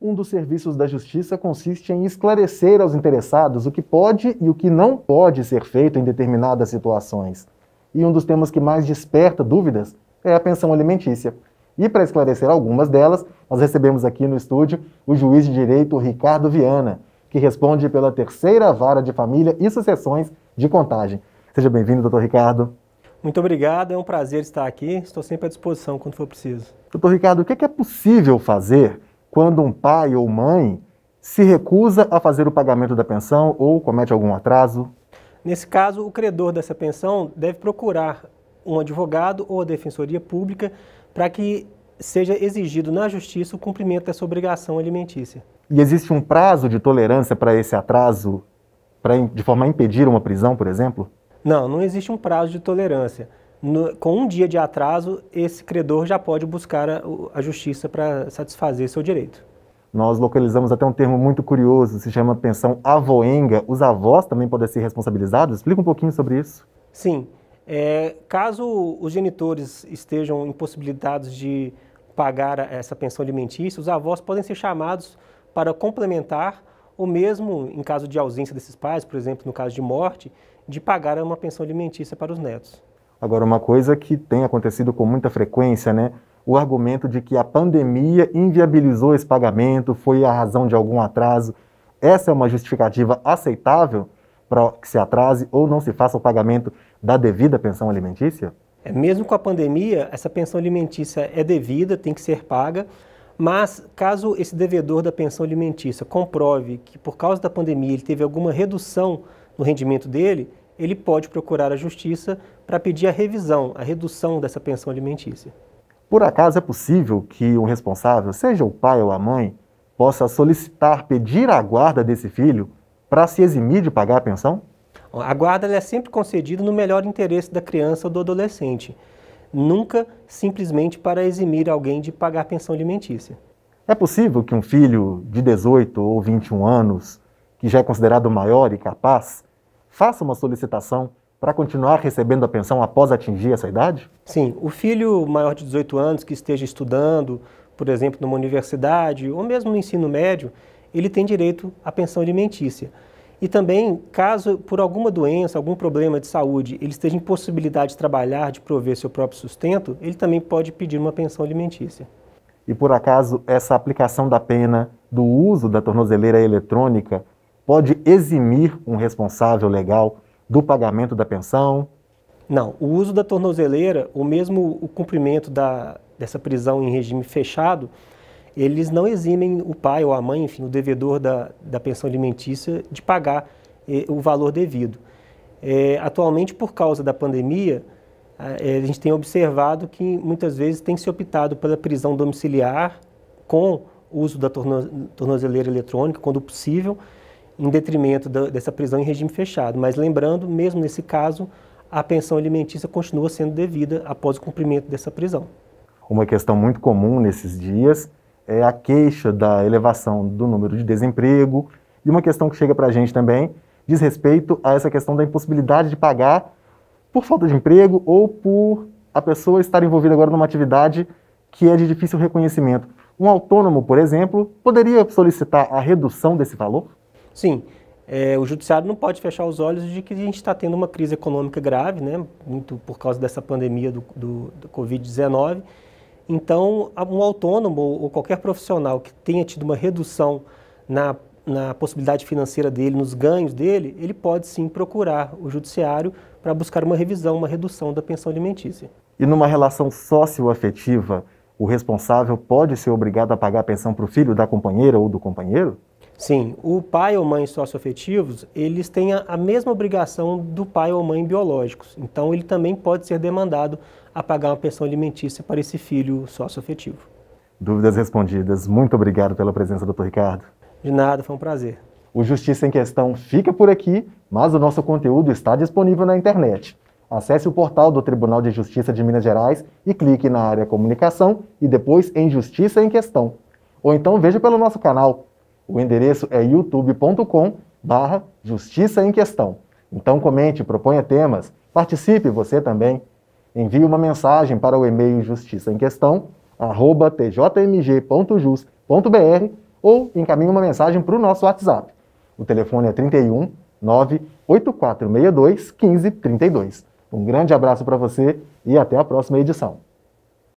Um dos serviços da justiça consiste em esclarecer aos interessados o que pode e o que não pode ser feito em determinadas situações. E um dos temas que mais desperta dúvidas é a pensão alimentícia. E para esclarecer algumas delas, nós recebemos aqui no estúdio o juiz de direito Ricardo Viana, que responde pela terceira vara de família e sucessões de contagem. Seja bem-vindo, doutor Ricardo. Muito obrigado, é um prazer estar aqui. Estou sempre à disposição quando for preciso. Doutor Ricardo, o que é, é possível fazer quando um pai ou mãe se recusa a fazer o pagamento da pensão ou comete algum atraso? Nesse caso, o credor dessa pensão deve procurar um advogado ou a defensoria pública para que seja exigido na justiça o cumprimento dessa obrigação alimentícia. E existe um prazo de tolerância para esse atraso, pra, de forma a impedir uma prisão, por exemplo? Não, não existe um prazo de tolerância no, com um dia de atraso, esse credor já pode buscar a, a justiça para satisfazer seu direito. Nós localizamos até um termo muito curioso, se chama pensão avoenga. Os avós também podem ser responsabilizados? Explica um pouquinho sobre isso. Sim. É, caso os genitores estejam impossibilitados de pagar essa pensão alimentícia, os avós podem ser chamados para complementar, ou mesmo em caso de ausência desses pais, por exemplo, no caso de morte, de pagar uma pensão alimentícia para os netos. Agora, uma coisa que tem acontecido com muita frequência, né? O argumento de que a pandemia inviabilizou esse pagamento, foi a razão de algum atraso. Essa é uma justificativa aceitável para que se atrase ou não se faça o pagamento da devida pensão alimentícia? É, mesmo com a pandemia, essa pensão alimentícia é devida, tem que ser paga, mas caso esse devedor da pensão alimentícia comprove que por causa da pandemia ele teve alguma redução no rendimento dele, ele pode procurar a justiça para pedir a revisão, a redução dessa pensão alimentícia. Por acaso é possível que um responsável, seja o pai ou a mãe, possa solicitar pedir a guarda desse filho para se eximir de pagar a pensão? A guarda é sempre concedida no melhor interesse da criança ou do adolescente, nunca simplesmente para eximir alguém de pagar pensão alimentícia. É possível que um filho de 18 ou 21 anos, que já é considerado maior e capaz, faça uma solicitação para continuar recebendo a pensão após atingir essa idade? Sim, o filho maior de 18 anos que esteja estudando, por exemplo, numa universidade ou mesmo no ensino médio, ele tem direito à pensão alimentícia. E também, caso por alguma doença, algum problema de saúde, ele esteja em possibilidade de trabalhar, de prover seu próprio sustento, ele também pode pedir uma pensão alimentícia. E por acaso, essa aplicação da pena do uso da tornozeleira eletrônica pode eximir um responsável legal do pagamento da pensão? Não, o uso da tornozeleira, ou mesmo o cumprimento da, dessa prisão em regime fechado, eles não eximem o pai ou a mãe, enfim, o devedor da, da pensão alimentícia, de pagar eh, o valor devido. É, atualmente, por causa da pandemia, a eh, gente tem observado que muitas vezes tem se optado pela prisão domiciliar com uso da torno tornozeleira eletrônica, quando possível, em detrimento da, dessa prisão em regime fechado. Mas lembrando, mesmo nesse caso, a pensão alimentícia continua sendo devida após o cumprimento dessa prisão. Uma questão muito comum nesses dias é a queixa da elevação do número de desemprego e uma questão que chega para a gente também diz respeito a essa questão da impossibilidade de pagar por falta de emprego ou por a pessoa estar envolvida agora numa atividade que é de difícil reconhecimento. Um autônomo, por exemplo, poderia solicitar a redução desse valor? Sim, é, o judiciário não pode fechar os olhos de que a gente está tendo uma crise econômica grave, né, muito por causa dessa pandemia do, do, do Covid-19. Então, um autônomo ou qualquer profissional que tenha tido uma redução na, na possibilidade financeira dele, nos ganhos dele, ele pode sim procurar o judiciário para buscar uma revisão, uma redução da pensão alimentícia. E numa relação socioafetiva, o responsável pode ser obrigado a pagar a pensão para o filho da companheira ou do companheiro? Sim, o pai ou mãe socioafetivos, eles têm a, mesma obrigação do pai ou mãe biológicos. Então, ele também pode ser demandado a pagar uma pensão alimentícia para esse filho socioafetivo. Dúvidas respondidas. Muito obrigado pela presença, doutor Ricardo. De nada, foi um prazer. O Justiça em Questão fica por aqui, mas o nosso conteúdo está disponível na internet. Acesse o portal do Tribunal de Justiça de Minas Gerais e clique na área Comunicação e depois em Justiça em Questão. Ou então veja pelo nosso canal o endereço é youtube.com barra Justiça em Questão. Então comente, proponha temas, participe você também. Envie uma mensagem para o e-mail @tjmg.jus.br ou encaminhe uma mensagem para o nosso WhatsApp. O telefone é 31 98462 1532. Um grande abraço para você e até a próxima edição.